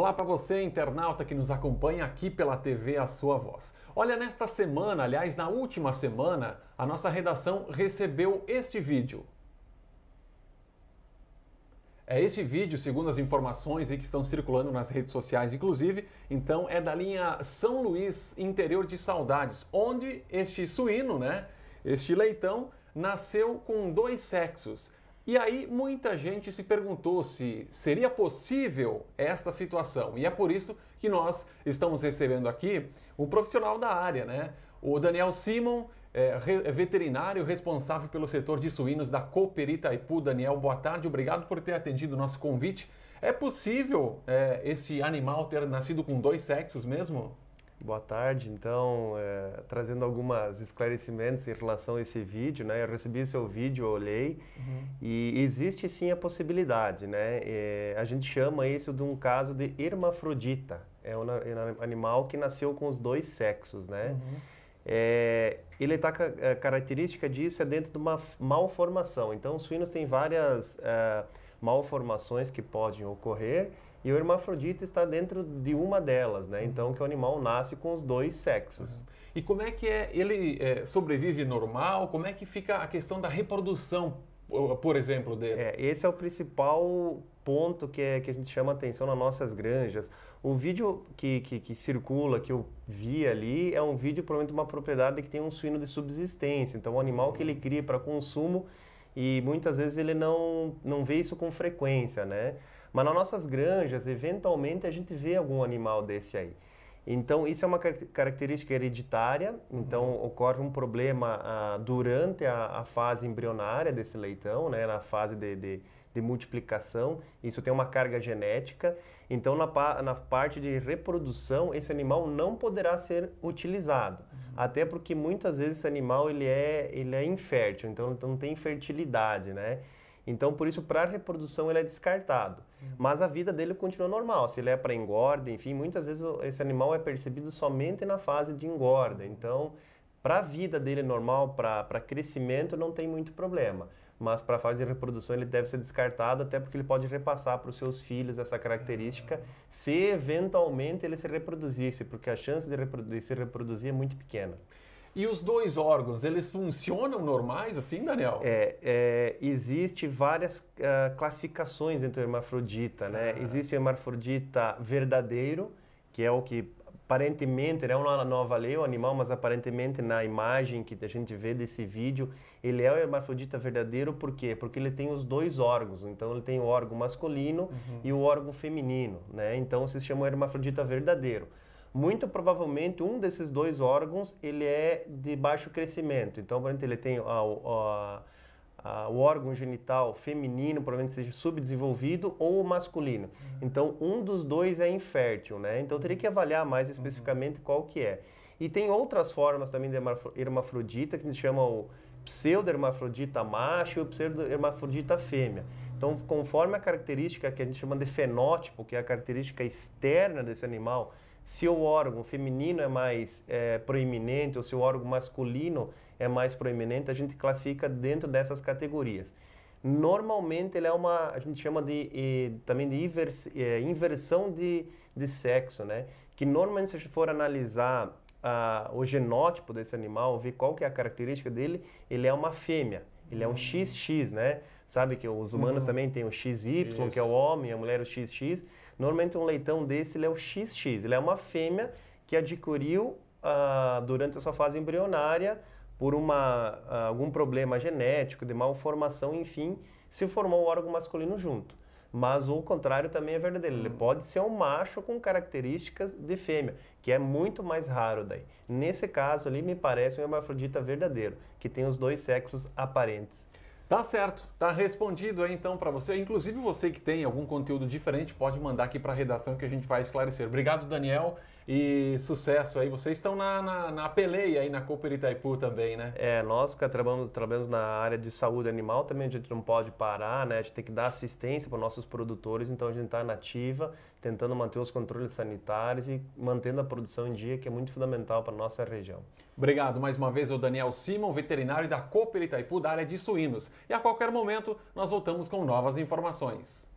Olá para você, internauta que nos acompanha aqui pela TV A Sua Voz. Olha, nesta semana, aliás, na última semana, a nossa redação recebeu este vídeo. É este vídeo, segundo as informações que estão circulando nas redes sociais, inclusive, então é da linha São Luís, interior de Saudades, onde este suíno, né, este leitão, nasceu com dois sexos. E aí muita gente se perguntou se seria possível esta situação. E é por isso que nós estamos recebendo aqui um profissional da área, né? O Daniel Simon, é, re, é veterinário responsável pelo setor de suínos da Cooperita Itaipu. Daniel, boa tarde, obrigado por ter atendido o nosso convite. É possível é, esse animal ter nascido com dois sexos mesmo? Boa tarde. Então, é, trazendo alguns esclarecimentos em relação a esse vídeo, né? Eu recebi seu vídeo, olhei uhum. e existe sim a possibilidade, né? É, a gente chama isso de um caso de hermafrodita. É um, é animal que nasceu com os dois sexos, né? Uhum. É, ele está a é, característica disso é dentro de uma malformação. Então, os suínos têm várias uh, malformações que podem ocorrer e o hermafrodita está dentro de uma delas, né? Uhum. Então que o animal nasce com os dois sexos. Uhum. E como é que é? Ele é, sobrevive normal? Como é que fica a questão da reprodução, por exemplo, dele? É, esse é o principal ponto que, é, que a gente chama atenção nas nossas granjas. O vídeo que, que, que, circula, que eu vi ali, é um vídeo provavelmente de uma propriedade que tem um suíno de subsistência. Então, o animal que ele uhum. cria para consumo e muitas vezes ele não, não vê isso com frequência, né? Mas nas nossas granjas, eventualmente a gente vê algum animal desse aí. Então, isso é uma característica hereditária, então uhum. ocorre um problema ah, durante a, a, fase embrionária desse leitão, né, na fase de, de, de multiplicação, isso tem uma carga genética, então na, na parte de reprodução, esse animal não poderá ser utilizado. Até porque muitas vezes esse animal ele é, ele é infértil, então, então não tem fertilidade, né? Então, por isso, para reprodução, ele é descartado. Uhum. Mas a vida dele continua normal. Se ele é para engorda, enfim, muitas vezes esse animal é percebido somente na fase de engorda. Então, para a vida dele normal, para crescimento, não tem muito problema mas para a fase de reprodução ele deve ser descartado, até porque ele pode repassar para os seus filhos essa característica, se eventualmente ele se reproduzisse, porque a chance de, de se reproduzir é muito pequena. E os dois órgãos, eles funcionam normais assim, Daniel? É, é existe várias uh, classificações entre o hermafrodita, né? Ah. Existe o hermafrodita verdadeiro, que é o que aparentemente, é uma nova lei o animal, mas aparentemente na imagem que a gente vê desse vídeo, ele é o hermafrodita verdadeiro, por quê? Porque ele tem os dois órgãos, então ele tem o órgão masculino uhum. e o órgão feminino, né? Então se chama hermafrodita verdadeiro. Muito provavelmente um desses dois órgãos, ele é de baixo crescimento, então ele tem a, a ah, o órgão genital feminino provavelmente seja subdesenvolvido ou masculino. Uhum. Então, um dos dois é infértil, né? Então, teria que uhum. avaliar mais uhum. especificamente uhum. qual que é. E tem outras formas também de hermafrodita, que se chama o pseudo-hermafrodita macho e o pseudo-hermafrodita fêmea. Então, conforme a característica que a gente chama de fenótipo, que é a característica externa desse animal, se o órgão feminino é mais é, proeminente ou se o órgão masculino é mais proeminente, a gente classifica dentro dessas categorias. Normalmente ele é uma, a gente chama de, também de invers, é, inversão de, de sexo, né? Que normalmente se a gente for analisar o genótipo desse animal, ver qual que é a característica dele, ele é uma fêmea, ele é um XX, hum. né? sabe? Que os humanos uhum. também têm o XY, Isso. que é o homem, a mulher o XX. Normalmente um leitão desse ele é o XX, ele é uma fêmea que adquiriu ah, durante a sua fase embrionária por uma, ah, algum problema genético, de malformação, enfim, se formou o órgão masculino junto. Mas o contrário também é verdadeiro. Ele hum. pode ser um macho com características de fêmea, que é muito mais raro daí. Nesse caso ali, me parece um hermafrodita verdadeiro, que tem os dois sexos aparentes. Tá certo, tá respondido aí então para você. Inclusive você que tem algum conteúdo diferente pode mandar aqui para a redação que a gente vai esclarecer. Obrigado, Daniel. E sucesso aí. Vocês estão na, na, na Peleia aí na Cooper Itaipu também, né? É, nós que trabalhamos, trabalhamos na área de saúde animal também, a gente não pode parar, né? A gente tem que dar assistência para os nossos produtores, então a gente está nativa, tentando manter os controles sanitários e mantendo a produção em dia, que é muito fundamental para a nossa região. Obrigado mais uma vez o Daniel Simon, veterinário da Cooper Itaipu, da área de suínos. E a qualquer momento nós voltamos com novas informações.